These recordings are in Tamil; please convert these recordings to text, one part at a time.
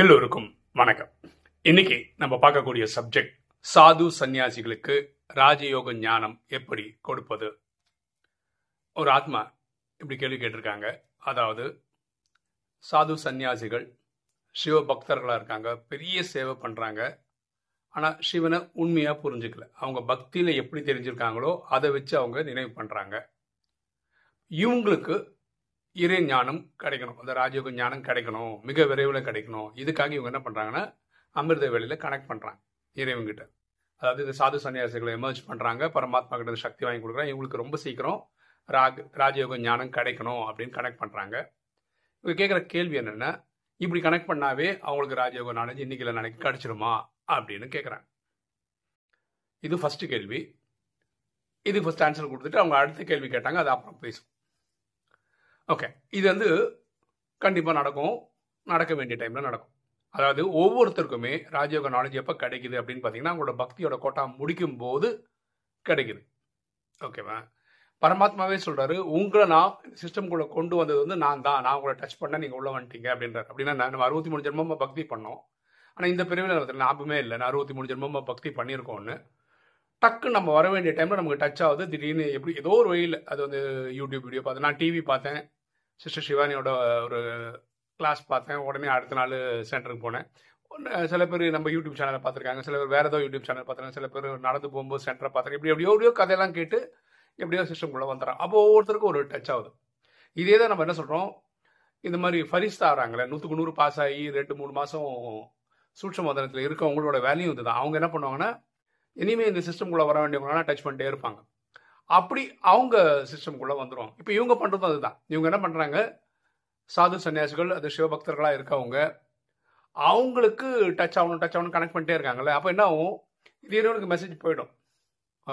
எல்லோருக்கும் வணக்கம் இன்னைக்கு நம்ம பார்க்கக்கூடிய சப்ஜெக்ட் சாது சந்நியாசிகளுக்கு ராஜயோக ஞானம் எப்படி கொடுப்பது ஒரு ஆத்மா இப்படி கேள்வி கேட்டிருக்காங்க அதாவது சாது சந்நியாசிகள் சிவ பக்தர்களாக இருக்காங்க பெரிய சேவை பண்ணுறாங்க ஆனால் சிவனை உண்மையாக புரிஞ்சுக்கல அவங்க பக்தியில் எப்படி தெரிஞ்சிருக்காங்களோ அதை வச்சு அவங்க நினைவு பண்ணுறாங்க இவங்களுக்கு இறை ஞானம் கிடைக்கணும் அந்த ராஜயோக ஞானம் கிடைக்கணும் மிக விரைவில் கிடைக்கணும் இதுக்காக இவங்க என்ன பண்ணுறாங்கன்னா அமிர்த வேலையில் கனெக்ட் பண்ணுறாங்க இறைவங்கிட்ட அதாவது இந்த சாது சன்னியாசிகளை எமர்ஜ் பண்ணுறாங்க பரமாத்மா கிட்ட சக்தி வாங்கி கொடுக்குறாங்க இவங்களுக்கு ரொம்ப சீக்கிரம் ராக ராஜயோக ஞானம் கிடைக்கணும் அப்படின்னு கனெக்ட் பண்ணுறாங்க இவங்க கேட்குற கேள்வி என்னென்னா இப்படி கனெக்ட் பண்ணாவே அவங்களுக்கு ராஜயோக நாலேஜ் இன்னைக்கு இல்லை நாளைக்கு கிடச்சிருமா அப்படின்னு கேட்குறாங்க இது ஃபஸ்ட்டு கேள்வி இது ஃபஸ்ட் ஆன்சர் கொடுத்துட்டு அவங்க அடுத்த கேள்வி கேட்டாங்க அது அப்புறம் பேசும் ஓகே இது வந்து கண்டிப்பாக நடக்கும் நடக்க வேண்டிய டைமில் நடக்கும் அதாவது ஒவ்வொருத்தருக்குமே ராஜயோக நாலேஜ் எப்போ கிடைக்குது அப்படின்னு பார்த்தீங்கன்னா உங்களோட பக்தியோட கோட்டா முடிக்கும் போது கிடைக்குது ஓகேவா பரமாத்மாவே சொல்கிறாரு உங்களை நான் சிஸ்டம்குள்ளே கொண்டு வந்தது வந்து நான் தான் நான் உங்களை டச் பண்ண நீங்கள் உள்ளே வந்துட்டீங்க அப்படின்றார் அப்படின்னா நான் அறுபத்தி மூணு ஜென்மமாக பக்தி பண்ணோம் ஆனால் இந்த பிரிவில் ஞாபகமே இல்லை நான் அறுபத்தி மூணு ஜென்மமாக பக்தி பண்ணியிருக்கோன்னு டக்குன்னு நம்ம வர வேண்டிய டைமில் நமக்கு டச் ஆகுது திடீர்னு எப்படி ஏதோ ஒரு வழியில் அது வந்து யூடியூப் வீடியோ பார்த்தேன் நான் டிவி பார்த்தேன் சிஸ்டர் சிவானியோட ஒரு கிளாஸ் பார்த்தேன் உடனே அடுத்த நாள் சென்டருக்கு போனேன் சில பேர் நம்ம யூடியூப் சேனலை பார்த்துருக்காங்க சில பேர் வேறு ஏதோ யூடியூப் சேனல் பார்த்துருக்காங்க சில பேர் நடந்து போகும்போது சென்டரை பார்த்துருக்கேன் இப்படி எப்படியோ எப்படியோ கதையெல்லாம் கேட்டு எப்படியோ சிஸ்டம்குள்ளே வந்துடுறான் அப்போ ஒவ்வொருத்தருக்கும் ஒரு டச் ஆகுது இதே தான் நம்ம என்ன சொல்கிறோம் இந்த மாதிரி ஃபரிஸ்தா ஆகிறாங்களே நூற்றுக்கு நூறு பாஸ் ஆகி ரெண்டு மூணு மாதம் சூட்ச மதனத்தில் இருக்கவங்களோட வேலையும் இதுதான் அவங்க என்ன பண்ணுவாங்கன்னா இனிமேல் இந்த சிஸ்டம்குள்ளே வர வேண்டியவங்களாம் டச் பண்ணிட்டே இருப்பாங்க அப்படி அவங்க சிஸ்டம்குள்ளே வந்துடுவாங்க இப்போ இவங்க பண்ணுறதும் அதுதான் இவங்க என்ன பண்ணுறாங்க சாது சன்னியாசிகள் அது சிவபக்தர்களாக இருக்கவங்க அவங்களுக்கு டச் ஆகணும் டச் ஆகணும் கனெக்ட் பண்ணிட்டே இருக்காங்கல்ல அப்போ என்ன ஆகும் இது இறைவனுக்கு மெசேஜ் போயிடும்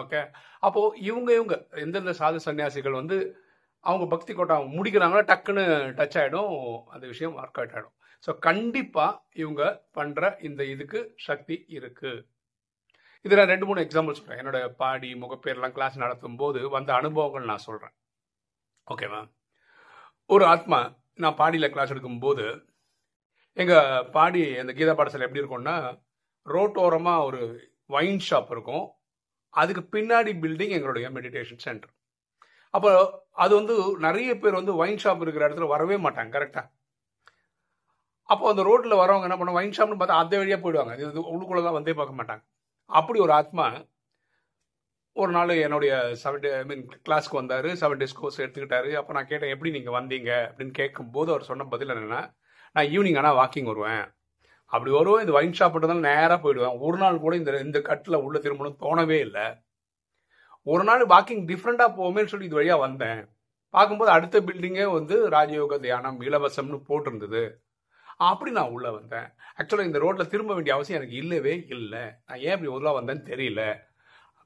ஓகே அப்போது இவங்க இவங்க எந்தெந்த சாது சன்னியாசிகள் வந்து அவங்க பக்தி கோட்டம் முடிக்கிறாங்களோ டக்குன்னு டச் ஆகிடும் அந்த விஷயம் ஒர்க் அவுட் ஆகிடும் ஸோ கண்டிப்பாக இவங்க பண்ணுற இந்த இதுக்கு சக்தி இருக்குது இதில் நான் ரெண்டு மூணு எக்ஸாம்பிள் சொல்கிறேன் என்னோட பாடி முகப்பேர்லாம் கிளாஸ் நடத்தும் போது வந்த அனுபவங்கள் நான் சொல்கிறேன் ஓகேவா ஒரு ஆத்மா நான் பாடியில் கிளாஸ் எடுக்கும்போது எங்கள் பாடி அந்த கீதா பாடசாலை எப்படி இருக்கும்னா ரோட்டோரமாக ஒரு வைன் ஷாப் இருக்கும் அதுக்கு பின்னாடி பில்டிங் எங்களுடைய மெடிடேஷன் சென்டர் அப்போ அது வந்து நிறைய பேர் வந்து ஒயின் ஷாப் இருக்கிற இடத்துல வரவே மாட்டாங்க கரெக்டாக அப்போ அந்த ரோட்டில் வரவங்க என்ன பண்ணுவோம் ஒயின் ஷாப்னு பார்த்தா அதே வழியாக போயிடுவாங்க இது உள்ளுக்குள்ளே தான் வந்தே பார்க்க மாட்டாங்க அப்படி ஒரு ஆத்மா ஒரு நாள் என்னுடைய செவன் டே ஐ மீன் கிளாஸ்க்கு வந்தார் செவன் டேஸ் கோர்ஸ் எடுத்துக்கிட்டாரு அப்போ நான் கேட்டேன் எப்படி நீங்கள் வந்தீங்க அப்படின்னு கேட்கும்போது அவர் சொன்ன பதில் என்னென்னா நான் ஈவினிங் ஆனால் வாக்கிங் வருவேன் அப்படி வருவோம் இந்த வைன் ஷாப் இருந்தாலும் நேராக போயிடுவேன் ஒரு நாள் கூட இந்த இந்த கட்டில் உள்ள திரும்பணும் தோணவே இல்லை ஒரு நாள் வாக்கிங் டிஃப்ரெண்ட்டாக போவோமேனு சொல்லி இது வழியாக வந்தேன் பார்க்கும்போது அடுத்த பில்டிங்கே வந்து ராஜயோக தியானம் இலவசம்னு போட்டிருந்தது அப்படி நான் உள்ளே வந்தேன் ஆக்சுவலாக இந்த ரோட்டில் திரும்ப வேண்டிய அவசியம் எனக்கு இல்லவே இல்லை நான் ஏன் இப்படி உள்ளே வந்தேன்னு தெரியல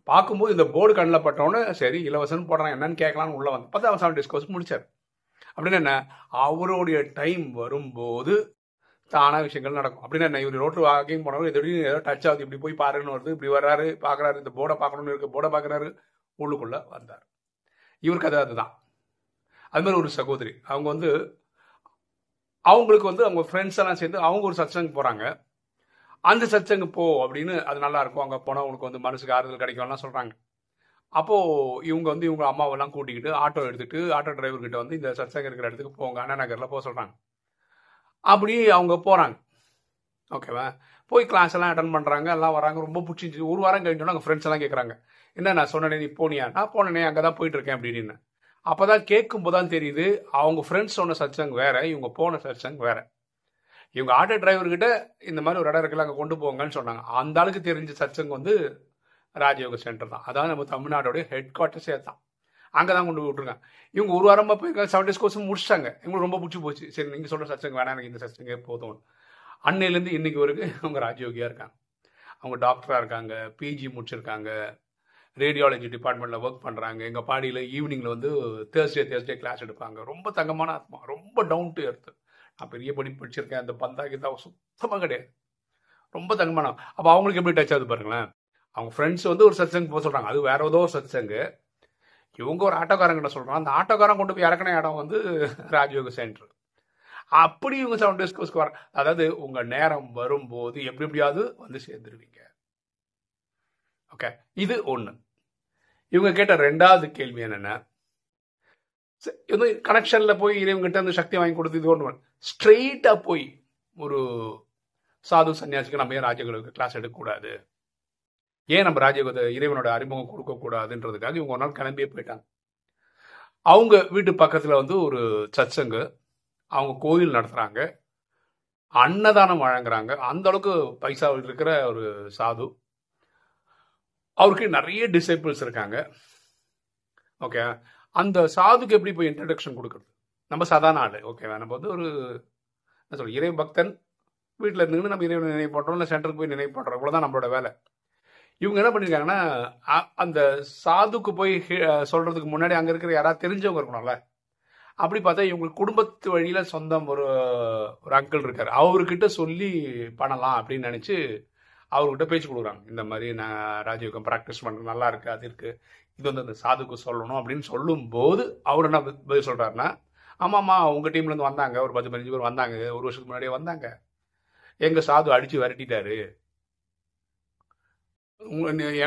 பார்க்கும்போது இந்த போர்டு கண்ணில் பட்டோன்னு சரி இலவசம்னு போடுறான் என்னன்னு கேட்கலான்னு உள்ளே வந்து பார்த்தா செவன்டி ஸ்கோர்ஸ் முடிச்சார் அப்படின்னு என்ன அவருடைய டைம் வரும்போது தானாக விஷயங்கள் நடக்கும் அப்படின்னு என்ன இவர் ரோட்டில் வாக்கிங் போனவர் எதோ ஏதோ டச் ஆகுது இப்படி போய் பாருன்னு வருது இப்படி வர்றாரு பார்க்குறாரு இந்த போர்டை பார்க்கணும்னு இருக்கு போர்டை பார்க்குறாரு உள்ளுக்குள்ளே வந்தார் இவர் கதை அதுதான் அது மாதிரி ஒரு சகோதரி அவங்க வந்து அவங்களுக்கு வந்து அவங்க ஃப்ரெண்ட்ஸ் எல்லாம் சேர்ந்து அவங்க ஒரு சச்சங்க போகிறாங்க அந்த சத்சங்க போ அப்படின்னு அது நல்லா இருக்கும் அங்கே போனால் அவங்களுக்கு வந்து மனசுக்கு ஆறுதல் கிடைக்கும்லாம் சொல்கிறாங்க அப்போது இவங்க வந்து இவங்க அம்மாவெல்லாம் கூட்டிக்கிட்டு ஆட்டோ எடுத்துகிட்டு ஆட்டோ டிரைவர்கிட்ட வந்து இந்த சச்சங்க இருக்கிற இடத்துக்கு போங்க அண்ணா நகரில் போக சொல்கிறாங்க அப்படி அவங்க போகிறாங்க ஓகேவா போய் கிளாஸ் எல்லாம் அட்டன் பண்ணுறாங்க எல்லாம் வராங்க ரொம்ப பிடிச்சிருந்துச்சு ஒரு வாரம் கழிஞ்சோன்னா அவங்க ஃப்ரெண்ட்ஸ் எல்லாம் கேட்குறாங்க என்ன நான் சொன்னேன் நீ போனியா நான் போனேனே அங்கே தான் போயிட்டுருக்கேன் அப்படின்னு அப்போதான் கேட்கும்போது தான் தெரியுது அவங்க ஃப்ரெண்ட்ஸ் சொன்ன சச்சங் வேற இவங்க போன சத்சங் வேற இவங்க ஆட்டோ டிரைவர்கிட்ட இந்த மாதிரி ஒரு இடம் இருக்குல்ல அங்கே கொண்டு போங்கன்னு சொன்னாங்க அந்த அளவுக்கு தெரிஞ்ச சத்சங் வந்து ராஜயோக சென்டர் தான் அதான் நம்ம தமிழ்நாடோடைய ஹெட் குவார்ட்டர்ஸே தான் அங்கே தான் கொண்டு போய் விட்ருங்க இவங்க ஒரு வாரம் போய் செவன் டேஸ் கோர்ஸ் முடிச்சிட்டாங்க இவங்களுக்கு ரொம்ப பிடிச்சி போச்சு சரி நீங்கள் சொல்கிற சச்சங்க வேணாம் எனக்கு இந்த சச்சங்கே போதும் அன்னையிலேருந்து இன்னைக்கு வரைக்கும் அவங்க ராஜயோகியாக இருக்காங்க அவங்க டாக்டராக இருக்காங்க பிஜி முடிச்சிருக்காங்க ரேடியாலஜி டிபார்ட்மெண்ட்டில் ஒர்க் பண்ணுறாங்க எங்கள் பாடியில் ஈவினிங்கில் வந்து தேர்ஸ்டே தேர்ஸ்டே கிளாஸ் எடுப்பாங்க ரொம்ப தங்கமான ஆத்மா ரொம்ப டவுன் டு எர்த்து நான் பெரிய படி படிச்சிருக்கேன் அந்த பந்தா கிந்தா சுத்தமாக கிடையாது ரொம்ப தங்கமான அப்போ அவங்களுக்கு எப்படி டச் ஆகுது பாருங்களேன் அவங்க ஃப்ரெண்ட்ஸ் வந்து ஒரு சத்சங்க போக சொல்கிறாங்க அது வேற ஏதோ சத்சங்கு இவங்க ஒரு ஆட்டோக்காரங்கிட்ட சொல்கிறாங்க அந்த ஆட்டோக்காரன் கொண்டு போய் இறக்கின இடம் வந்து ராஜயோக சென்டர் அப்படி இவங்க செவன் டேஸ் கோர்ஸ்க்கு வர அதாவது உங்கள் நேரம் வரும்போது எப்படி எப்படியாவது வந்து சேர்ந்துருவீங்க ஓகே இது ஒன்று இவங்க கேட்ட ரெண்டாவது கேள்வி என்னென்ன கனெக்ஷனில் போய் இறைவங்கிட்ட அந்த சக்தி வாங்கி கொடுத்து இது ஒன்று ஸ்ட்ரெயிட்டாக போய் ஒரு சாது சன்னியாசிக்கு நம்ம ஏன் ராஜயோகத்துக்கு கிளாஸ் எடுக்கக்கூடாது ஏன் நம்ம ராஜயோகத்தை இறைவனோட அறிமுகம் கொடுக்கக்கூடாதுன்றதுக்காக இவங்க ஒரு நாள் கிளம்பியே போயிட்டாங்க அவங்க வீட்டு பக்கத்தில் வந்து ஒரு சச்சங்கு அவங்க கோயில் நடத்துகிறாங்க அன்னதானம் வழங்குறாங்க அந்த அளவுக்கு பைசா இருக்கிற ஒரு சாது அவருக்கு நிறைய டிசைபிள்ஸ் இருக்காங்க ஓகே அந்த சாதுக்கு எப்படி போய் இன்ட்ரடக்ஷன் கொடுக்குறது நம்ம சாதாரண ஆள் ஓகேவா நம்ம வந்து ஒரு என்ன சொல்ல இறை பக்தன் வீட்டில் இருந்து நம்ம இறைவனை நினைவு பண்ணுறோம் இல்லை சென்டருக்கு போய் நினைவு பண்ணுறோம் இவ்வளோதான் நம்மளோட வேலை இவங்க என்ன பண்ணியிருக்காங்கன்னா அந்த சாதுக்கு போய் சொல்கிறதுக்கு முன்னாடி அங்கே இருக்கிற யாராவது தெரிஞ்சவங்க இருக்கணும்ல அப்படி பார்த்தா இவங்க குடும்பத்து வழியில் சொந்தம் ஒரு ஒரு அங்கிள் இருக்கார் அவர்கிட்ட சொல்லி பண்ணலாம் அப்படின்னு நினச்சி அவர்கிட்ட பேச்சு கொடுக்குறாங்க இந்த மாதிரி நான் ராஜயோகம் ப்ராக்டிஸ் பண்ணுறது நல்லா இருக்குது அது இருக்குது இது வந்து அந்த சாதுக்கு சொல்லணும் அப்படின்னு சொல்லும்போது அவர் என்ன பதில் சொல்கிறாருன்னா ஆமாம்மா உங்கள் டீம்லேருந்து வந்தாங்க ஒரு பத்து பதினஞ்சு பேர் வந்தாங்க ஒரு வருஷத்துக்கு முன்னாடியே வந்தாங்க எங்கள் சாது அடித்து விரட்டிட்டாரு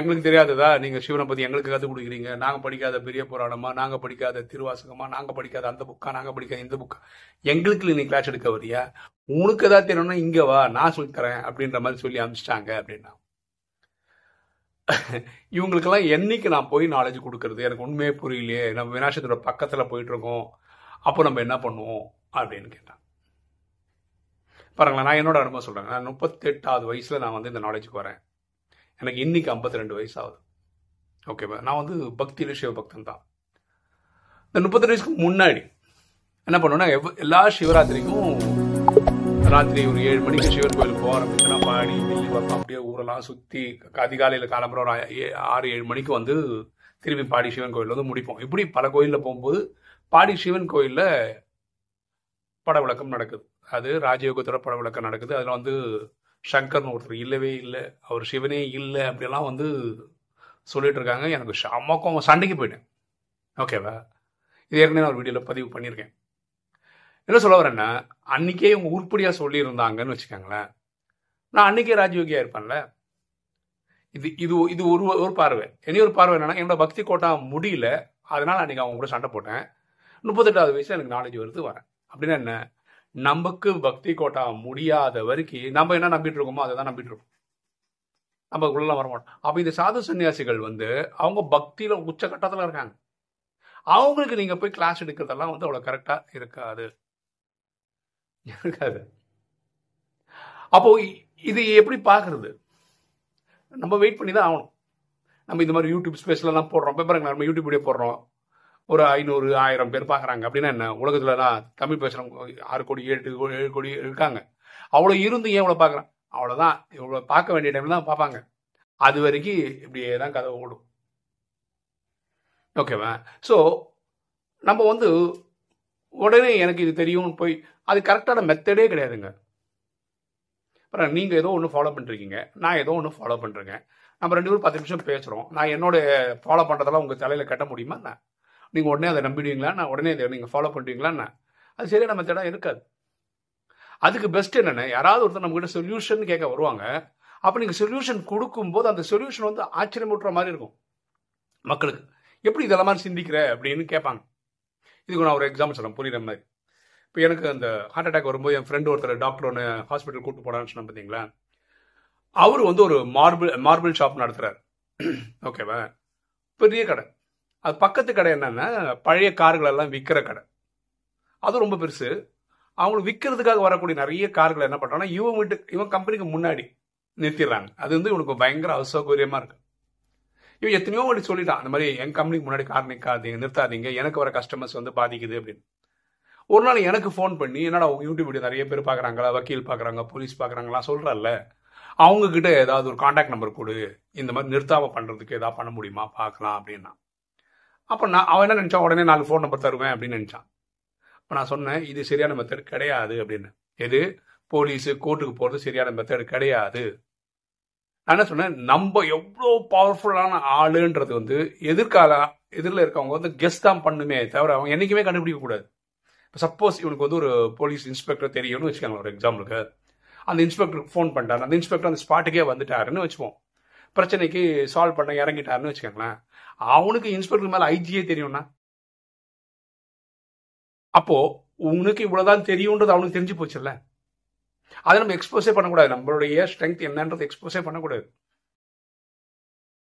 எங்களுக்கு தெரியாததா நீங்கள் சிவனை பத்தி எங்களுக்கு கற்றுக் கொடுக்குறீங்க நாங்கள் படிக்காத பெரிய புராணமாக நாங்கள் படிக்காத திருவாசகமா நாங்கள் படிக்காத அந்த புக்கா நாங்கள் படிக்காத இந்த புக்கா எங்களுக்கு நீ கிளாஸ் எடுக்க வரியா உனக்கு ஏதாவது தெரியணும்னா இங்கே வா நான் தரேன் அப்படின்ற மாதிரி சொல்லி அனுப்பிச்சிட்டாங்க அப்படின்னா இவங்களுக்கெல்லாம் என்னைக்கு நான் போய் நாலேஜ் கொடுக்கறது எனக்கு உண்மையே புரியலையே நம்ம விநாசத்தோட பக்கத்தில் போயிட்டுருக்கோம் அப்போ நம்ம என்ன பண்ணுவோம் அப்படின்னு கேட்டான் பாருங்களேன் நான் என்னோட அனுபவம் சொல்றேன் நான் முப்பத்தெட்டாவது வயசில் நான் வந்து இந்த நாலேஜுக்கு வரேன் எனக்கு இன்னைக்கு ஐம்பத்தி ரெண்டு வயசு ஆகுது ஓகேவா நான் வந்து பக்தியில் சிவபக்தன் தான் இந்த முப்பத்தி வயசுக்கு முன்னாடி என்ன பண்ணுவேன்னா எல்லா சிவராத்திரிக்கும் ராத்திரி ஒரு ஏழு மணிக்கு சிவன் கோயிலுக்கு போகிறேன் பாடி டெல்லி பார்ப்போம் அப்படியே ஊரெல்லாம் சுற்றி அதிகாலையில் காலம்புற ஒரு ஆறு ஏழு மணிக்கு வந்து திரும்பி பாடி சிவன் கோயில் வந்து முடிப்போம் இப்படி பல கோயிலில் போகும்போது பாடி சிவன் கோயிலில் பட விளக்கம் நடக்குது அது ராஜயோகத்தோட பட விளக்கம் நடக்குது அதில் வந்து சங்கர்னு ஒருத்தர் இல்லவே இல்லை அவர் சிவனே இல்லை அப்படிலாம் வந்து சொல்லிட்டு இருக்காங்க எனக்கு சமக்கம் சண்டைக்கு போயிட்டேன் ஓகேவா இது ஏற்கனவே நான் ஒரு வீடியோவில் பதிவு பண்ணியிருக்கேன் என்ன சொல்ல வரேன்னா அன்னைக்கே இவங்க உருப்படியாக சொல்லியிருந்தாங்கன்னு வச்சுக்கோங்களேன் நான் அன்னைக்கே ராஜயோகியாக இருப்பேன்ல இது இது இது ஒரு ஒரு பார்வை இனி ஒரு பார்வை என்னன்னா என்னோட பக்தி கோட்டா முடியல அதனால அன்னைக்கு அவங்க கூட சண்டை போட்டேன் முப்பத்தெட்டாவது வயசுல எனக்கு நாலேஜ் வருது வரேன் அப்படின்னா என்ன நமக்கு பக்தி கோட்டா முடியாத வரைக்கும் நம்ம என்ன நம்பிட்டு இருக்கோமோ அதை தான் நம்பிட்டு இருக்கோம் நம்ம உள்ள வரமாட்டோம் அப்போ இந்த சாது சன்னியாசிகள் வந்து அவங்க பக்தியில் உச்சகட்டத்தில் இருக்காங்க அவங்களுக்கு நீங்கள் போய் கிளாஸ் எடுக்கிறதெல்லாம் வந்து அவ்வளோ கரெக்டாக இருக்காது இருக்காது அப்போ இது எப்படி பார்க்கறது நம்ம வெயிட் பண்ணி தான் ஆகணும் நம்ம இந்த மாதிரி யூடியூப் ஸ்பேஸ்லாம் போடுறோம் இப்போ நம்ம யூடியூப் வீடியோ போடுறோம் ஒரு ஐநூறு ஆயிரம் பேர் பார்க்குறாங்க அப்படின்னா என்ன உலகத்துலலாம் தமிழ் பேசுகிறவங்க ஆறு கோடி ஏழு கோடி ஏழு கோடி இருக்காங்க அவ்வளோ இருந்து ஏன் இவ்வளோ பார்க்குறான் அவ்வளோதான் இவ்வளோ பார்க்க வேண்டிய டைம் தான் பார்ப்பாங்க அது வரைக்கும் இப்படியே தான் கதை ஓடும் ஓகேவா ஸோ நம்ம வந்து உடனே எனக்கு இது தெரியும்னு போய் அது கரெக்டான மெத்தடே கிடையாதுங்க அப்புறம் நீங்கள் ஏதோ ஒன்று ஃபாலோ பண்ணிருக்கீங்க நான் ஏதோ ஒன்று ஃபாலோ பண்ணுறேங்க நம்ம ரெண்டு பேரும் பத்து நிமிஷம் பேசுகிறோம் நான் என்னோட ஃபாலோ பண்ணுறதெல்லாம் உங்கள் தலையில் கட்ட முடியுமா நான் நீங்கள் உடனே அதை நான் உடனே அதை நீங்கள் ஃபாலோ பண்ணுறீங்களாண்ணா அது நம்ம தடம் இருக்காது அதுக்கு பெஸ்ட் என்னென்ன யாராவது ஒருத்தர் நம்மக்கிட்ட சொல்யூஷன் கேட்க வருவாங்க அப்போ நீங்கள் சொல்யூஷன் கொடுக்கும்போது அந்த சொல்யூஷன் வந்து ஆச்சரியமூட்டுற மாதிரி இருக்கும் மக்களுக்கு எப்படி இதெல்லாம் மாதிரி சிந்திக்கிற அப்படின்னு கேட்பாங்க இதுக்கு நான் ஒரு எக்ஸாம்பிள் சொல்கிறேன் புரியுற மாதிரி இப்போ எனக்கு அந்த ஹார்ட் அட்டாக் வரும்போது என் ஃப்ரெண்டு ஒருத்தர் டாக்டர் ஒன்று ஹாஸ்பிட்டல் கூப்பிட்டு போனான்னு சொன்ன பார்த்தீங்களா அவர் வந்து ஒரு மார்பிள் மார்பிள் ஷாப் நடத்துகிறார் ஓகேவா பெரிய கடை அது பக்கத்து கடை என்னன்னா பழைய கார்கள் எல்லாம் விற்கிற கடை அது ரொம்ப பெருசு அவங்களுக்கு விற்கிறதுக்காக வரக்கூடிய நிறைய கார்கள் என்ன பண்ணுறாங்கன்னா இவன் வீட்டு இவன் கம்பெனிக்கு முன்னாடி நிறுத்திடுறாங்க அது வந்து இவனுக்கு பயங்கர அசௌகரியமாக இருக்கு இவன் எத்தனையோ வாட்டி சொல்லிட்டான் அந்த மாதிரி என் கம்பெனிக்கு முன்னாடி கார் நிற்காதீங்க நிறுத்தாதீங்க எனக்கு வர கஸ்டமர்ஸ் வந்து பாதிக்குது அப்படின்னு ஒரு நாள் எனக்கு ஃபோன் பண்ணி என்னடா யூடியூப் வீடியோ நிறைய பேர் பார்க்குறாங்களா வக்கீல் பார்க்குறாங்க போலீஸ் பார்க்குறாங்களா சொல்கிறல்ல அவங்கக்கிட்ட ஏதாவது ஒரு காண்டாக்ட் நம்பர் கொடு இந்த மாதிரி நிறுத்தாமல் பண்ணுறதுக்கு ஏதாவது பண்ண முடியுமா பார்க்கலாம் அப்படின்னா அப்போ நான் அவன் என்ன நினச்சா உடனே நாலு ஃபோன் நம்பர் தருவேன் அப்படின்னு நினச்சான் இப்போ நான் சொன்னேன் இது சரியான மெத்தட் கிடையாது அப்படின்னு எது போலீஸு கோர்ட்டுக்கு போகிறது சரியான மெத்தட் கிடையாது நான் என்ன சொன்னேன் நம்ம எவ்வளோ பவர்ஃபுல்லான ஆளுன்றது வந்து எதிர்கால எதிரில் இருக்கவங்க வந்து கெஸ் தான் பண்ணுமே தவிர அவங்க என்றைக்குமே கண்டுபிடிக்கக்கூடாது இப்போ சப்போஸ் இவனுக்கு வந்து ஒரு போலீஸ் இன்ஸ்பெக்டர் தெரியும்னு வச்சுக்காங்க ஒரு எக்ஸாம்பிளுக்கு அந்த இன்ஸ்பெக்டருக்கு ஃபோன் பண்ணிட்டாரு அந்த இன்ஸ்பெக்டர் அந்த ஸ்பாட்டுக்கே வந்துட்டாருன்னு வச்சுப்போம் பிரச்சனைக்கு சால்வ் பண்ண இறங்கிட்டாருன்னு வச்சுக்கோங்களேன் அவனுக்கு இன்ஸ்பெக்டர் மேல ஐஜியே தெரியும்னா அப்போ உனக்கு இவ்வளவுதான் தெரியும்ன்றது அவனுக்கு தெரிஞ்சு போச்சுல்ல அதை நம்ம எக்ஸ்போஸே பண்ணக்கூடாது நம்மளுடைய ஸ்ட்ரென்த் என்னன்றது எக்ஸ்போஸே பண்ணக்கூடாது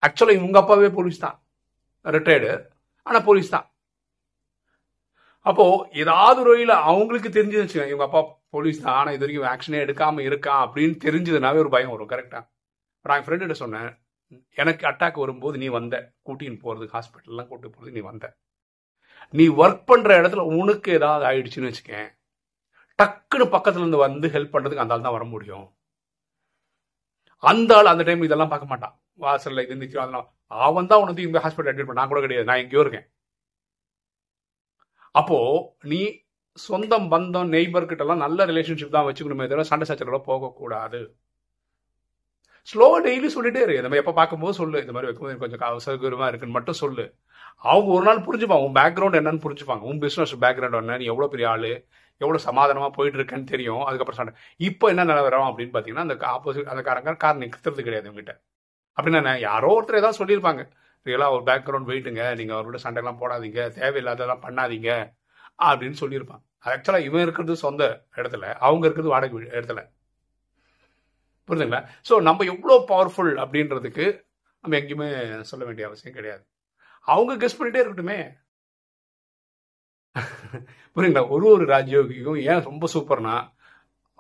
ஆக்சுவலாக இவங்க அப்பாவே போலீஸ் தான் ரிட்டையர்டு ஆனால் போலீஸ் தான் அப்போ ஏதாவது ஒரு வழியில் அவங்களுக்கு தெரிஞ்சதுன்னு இவங்க அப்பா போலீஸ் தான் ஆனால் இது வரைக்கும் ஆக்ஷனே எடுக்காமல் இருக்கான் அப்படின்னு தெரிஞ்சதுனாவே ஒரு பயம் வரும் கரெக்டா நான் என் ஃப்ரெண்டு சொன்னேன் எனக்கு அட்டாக் வரும்போது நீ வந்த கூட்டின்னு போகிறதுக்கு ஹாஸ்பிட்டல்லாம் கூட்டு போகிறது நீ வந்த நீ ஒர்க் பண்ணுற இடத்துல உனக்கு ஏதாவது ஆயிடுச்சுன்னு வச்சுக்கேன் டக்குன்னு பக்கத்துல இருந்து வந்து ஹெல்ப் பண்ணுறதுக்கு அந்த ஆள் தான் வர முடியும் அந்த ஆள் அந்த டைம் இதெல்லாம் பார்க்க மாட்டான் வாசலில் இது நிற்கிறோம் அதெல்லாம் அவன் தான் உனக்கு இங்கே ஹாஸ்பிட்டல் அட்மிட் பண்ண நான் கூட கிடையாது நான் எங்கேயோ இருக்கேன் அப்போது நீ சொந்தம் பந்தம் நெய்பர்கிட்டலாம் நல்ல ரிலேஷன்ஷிப் தான் வச்சுக்கணுமே தவிர சண்டை சச்சரவோட போகக்கூடாது ஸ்லோ டெய்லி சொல்லிட்டே இருக்கு நம்ம எப்போ பார்க்கும்போது சொல்லு இந்த மாதிரி வைக்கும்போது கொஞ்சம் அவசரகரமாக இருக்குன்னு மட்டும் சொல்லு அவங்க ஒரு நாள் புரிஞ்சுப்பாங்க உன் பேக்ரவுண்ட் என்னன்னு புரிஞ்சுப்பாங்க உன் பிஸ்னஸ் பேக்ரவுண்ட் என்ன நீ எவ்வளோ பெரிய ஆள் எவ்வளோ சமாதானமாக போயிட்டு இருக்கேன்னு தெரியும் அதுக்கப்புறம் சண்டை இப்போ என்ன நிலவரம் அப்படின்னு பார்த்தீங்கன்னா அந்த ஆப்போசிட் அந்த காரங்க கார் நிற்கிறது கிடையாது உங்ககிட்ட அப்படின்னா யாரோ ஒருத்தர் ஏதாவது சொல்லியிருப்பாங்க ரியலாக ஒரு பேக்ரவுண்ட் போயிட்டுங்க நீங்கள் அவர்கிட்ட சண்டைலாம் போடாதீங்க தேவையில்லாததெல்லாம் பண்ணாதீங்க அப்படின்னு சொல்லியிருப்பாங்க ஆக்சுவலாக இவன் இருக்கிறது சொந்த இடத்துல அவங்க இருக்கிறது வாடகை இடத்துல புரிதுங்களா ஸோ நம்ம எவ்வளோ பவர்ஃபுல் அப்படின்றதுக்கு நம்ம எங்கேயுமே சொல்ல வேண்டிய அவசியம் கிடையாது அவங்க கெஸ் பண்ணிட்டே இருக்கட்டுமே புரியுங்களா ஒரு ஒரு ராஜ்யோகிக்கும் ஏன் ரொம்ப சூப்பர்னா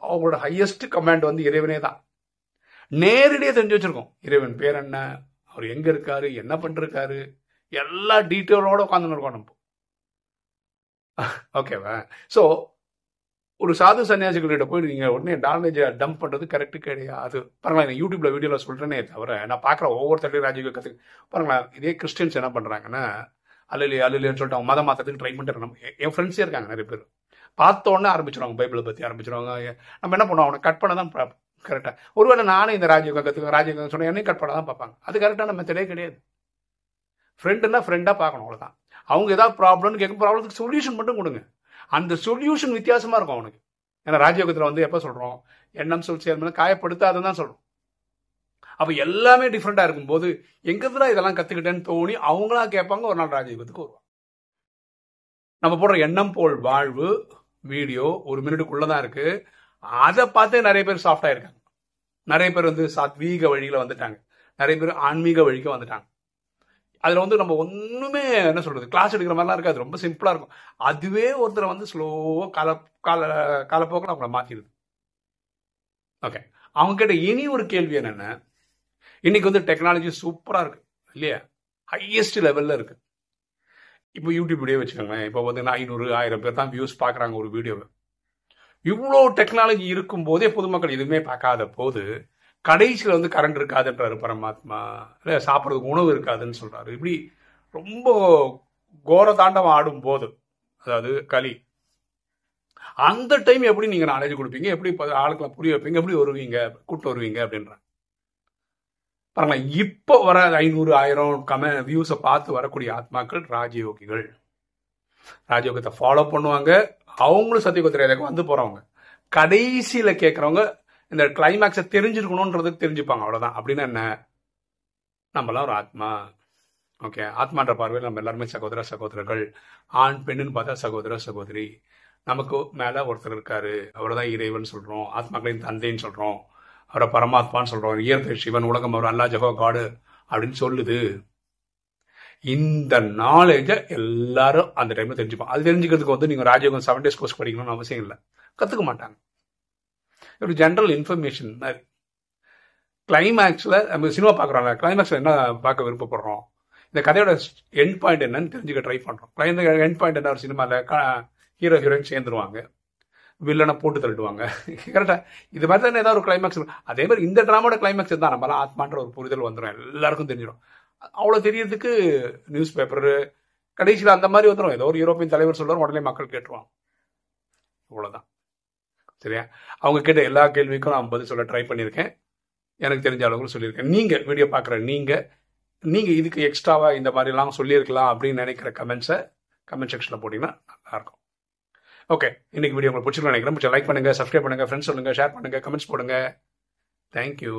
அவங்களோட ஹையஸ்ட் கமாண்ட் வந்து இறைவனே தான் நேரடியாக தெரிஞ்சு வச்சிருக்கோம் இறைவன் பேர் என்ன அவர் எங்கே இருக்காரு என்ன பண்ணிருக்காரு எல்லா டீட்டெயிலோட உட்காந்து இருக்கோம் நம்ம ஓகேவா ஸோ ஒரு சாது சன்னியாசிகளிட்ட போய் நீங்கள் உடனே நாலேஜை டம்ப் பண்ணுறது கரெக்டு கிடையாது பாருங்களா நான் யூடியூப்பில் வீடியோவில் சொல்கிறேனே தவிர நான் பார்க்குற ஒவ்வொருத்தட்டையும் ராஜீவ் கற்றுக்கு பாருங்களேன் இதே கிறிஸ்டின்ஸ் என்ன பண்ணுறாங்கன்னா இல்லையா அல்லையேன்னு சொல்லிட்டு அவங்க மதம் மாற்றத்துக்கு ட்ரை பண்ணிட்டு நம்ம என் ஃப்ரெண்ட்ஸே இருக்காங்க நிறைய பேர் பார்த்தோன்னே ஆரம்பிச்சிருவாங்க பைபிளை பற்றி ஆரம்பிச்சிருவாங்க நம்ம என்ன பண்ணுவோம் அவனை கட் பண்ண தான் கரெக்டாக ஒருவேளை நானும் இந்த ராஜீவ் கற்றுக்கு ராஜீவ் சொன்னேன் என்னையும் கட் பண்ண தான் பார்ப்பாங்க அது நம்ம தெரிய கிடையாது ஃப்ரெண்டுன்னா ஃப்ரெண்டாக பார்க்கணும் அவ்வளோதான் அவங்க ஏதாவது ப்ராப்ளம்னு கேட்கும் ப்ராப்ளத்துக்கு சொல்யூஷன் மட்டும் கொடுங்க அந்த சொல்யூஷன் வித்தியாசமாக இருக்கும் அவனுக்கு ஏன்னா ராஜயோகத்தில் வந்து எப்போ சொல்கிறோம் எண்ணம் சொல் சேர்மன் காயப்படுத்தாதான் தான் சொல்கிறோம் அப்போ எல்லாமே டிஃப்ரெண்ட்டாக இருக்கும்போது எங்கேருந்துலாம் இதெல்லாம் கற்றுக்கிட்டேன்னு தோணி அவங்களா கேட்பாங்க ஒரு நாள் ராஜயோகத்துக்கு வருவாங்க நம்ம போடுற எண்ணம் போல் வாழ்வு வீடியோ ஒரு மினிட்டுக்குள்ளே தான் இருக்குது அதை பார்த்தே நிறைய பேர் சாஃப்டாக இருக்காங்க நிறைய பேர் வந்து சாத்வீக வழியில் வந்துட்டாங்க நிறைய பேர் ஆன்மீக வழிக்கு வந்துட்டாங்க அதில் வந்து நம்ம ஒன்றுமே என்ன சொல்கிறது கிளாஸ் எடுக்கிற மாதிரிலாம் இருக்காது ரொம்ப சிம்பிளாக இருக்கும் அதுவே ஒருத்தரை வந்து ஸ்லோவாக கால கால காலப்போக்கில் அவங்கள மாற்றிடுது ஓகே அவங்க கிட்ட இனி ஒரு கேள்வி என்னென்ன இன்னைக்கு வந்து டெக்னாலஜி சூப்பராக இருக்குது இல்லையா ஹையஸ்ட் லெவலில் இருக்குது இப்போ யூடியூப் வீடியோ வச்சுக்கோங்களேன் இப்போ வந்து ஐநூறு ஆயிரம் பேர் தான் வியூஸ் பார்க்குறாங்க ஒரு வீடியோவை இவ்வளோ டெக்னாலஜி இருக்கும் போதே பொதுமக்கள் எதுவுமே பார்க்காத போது கடைசியில் வந்து கரண்ட் இருக்காதுன்றாரு பரமாத்மா இல்லை சாப்பிட்றதுக்கு உணவு இருக்காதுன்னு சொல்கிறாரு இப்படி ரொம்ப கோர தாண்டவம் ஆடும் போது அதாவது களி அந்த டைம் எப்படி நீங்கள் நாலேஜ் கொடுப்பீங்க எப்படி ஆளுக்கெல்லாம் புரிய வைப்பீங்க எப்படி வருவீங்க கூப்பிட்டு வருவீங்க அப்படின்ற பாருங்களா இப்போ வர ஐநூறு ஆயிரம் கம வியூஸை பார்த்து வரக்கூடிய ஆத்மாக்கள் ராஜயோகிகள் ராஜயோகத்தை ஃபாலோ பண்ணுவாங்க அவங்களும் சத்தியகுத்திரைக்கு வந்து போகிறவங்க கடைசியில் கேட்குறவங்க இந்த கிளைமேக்ஸை தெரிஞ்சிருக்கணும்ன்றதுக்கு தெரிஞ்சுப்பாங்க அவ்வளோதான் அப்படின்னா என்ன நம்மளாம் ஒரு ஆத்மா ஓகே ஆத்மான்ற பார்வையில் நம்ம எல்லாருமே சகோதர சகோதரர்கள் ஆண் பெண்ணுன்னு பார்த்தா சகோதர சகோதரி நமக்கு மேலே ஒருத்தர் இருக்காரு அவர்தான் இறைவன் சொல்கிறோம் ஆத்மாக்களின் தந்தைன்னு சொல்கிறோம் அவரை பரமாத்மான்னு சொல்கிறோம் இயற்கை சிவன் உலகம் அவர் அல்லா ஜகோ காடு அப்படின்னு சொல்லுது இந்த நாலேஜை எல்லாரும் அந்த டைமில் தெரிஞ்சுப்பான் அது தெரிஞ்சுக்கிறதுக்கு வந்து நீங்கள் ராஜயோகம் செவன் டேஸ் கோர்ஸ் படிக்கணும்னு அவசியம் இல்லை கற்றுக்க மாட்டாங்க ஒரு ஜென்ரல் இன்ஃபர்மேஷன் மாதிரி கிளைமேக்ஸில் நம்ம சினிமா பார்க்குறோம்ல கிளைமேக்ஸில் என்ன பார்க்க விருப்பப்படுறோம் இந்த கதையோட எண்ட் பாயிண்ட் என்னன்னு தெரிஞ்சுக்க ட்ரை பண்ணுறோம் கிளைந்த எண்ட் பாயிண்ட் என்ன ஒரு சினிமாவில் ஹீரோ ஹீரோயின் சேர்ந்துருவாங்க வில்லனை போட்டு தள்ளிடுவாங்க கரெக்டாக இது மாதிரி தான் ஏதாவது ஒரு கிளைமேக்ஸ் அதே மாதிரி இந்த ட்ராமாவோட கிளைமேக்ஸ் தான் நம்மளாம் ஆத்மான்ற ஒரு புரிதல் வந்துடும் எல்லாருக்கும் தெரிஞ்சிடும் அவ்வளோ தெரியறதுக்கு நியூஸ் பேப்பரு கடைசியில் அந்த மாதிரி வந்துடும் ஏதோ ஒரு யூரோப்பியன் தலைவர் சொல்லுவார் உடனே மக்கள் கேட்டுருவாங்க இவ்வளோதான் சரியா அவங்க கிட்ட எல்லா கேள்விக்கும் நான் பதில் சொல்ல ட்ரை பண்ணியிருக்கேன் எனக்கு தெரிஞ்ச அளவுக்கு சொல்லியிருக்கேன் நீங்கள் வீடியோ பார்க்குற நீங்கள் நீங்கள் இதுக்கு எக்ஸ்ட்ராவாக இந்த மாதிரிலாம் சொல்லியிருக்கலாம் அப்படின்னு நினைக்கிற கமெண்ட்ஸை கமெண்ட் செக்ஷனில் போட்டிங்கன்னா நல்லாயிருக்கும் ஓகே இன்றைக்கி வீடியோ உங்களுக்கு பிடிச்சிருக்கேன் நினைக்கிறேன் பிடிச்ச லைக் பண்ணுங்கள் சப்ஸ்கிரைப் பண்ணுங்கள் ஃப்ரெண்ட்ஸ் சொல்லுங்கள் ஷேர் பண்ணுங்கள் கமெண்ட்ஸ் போடுங்க தேங்க்யூ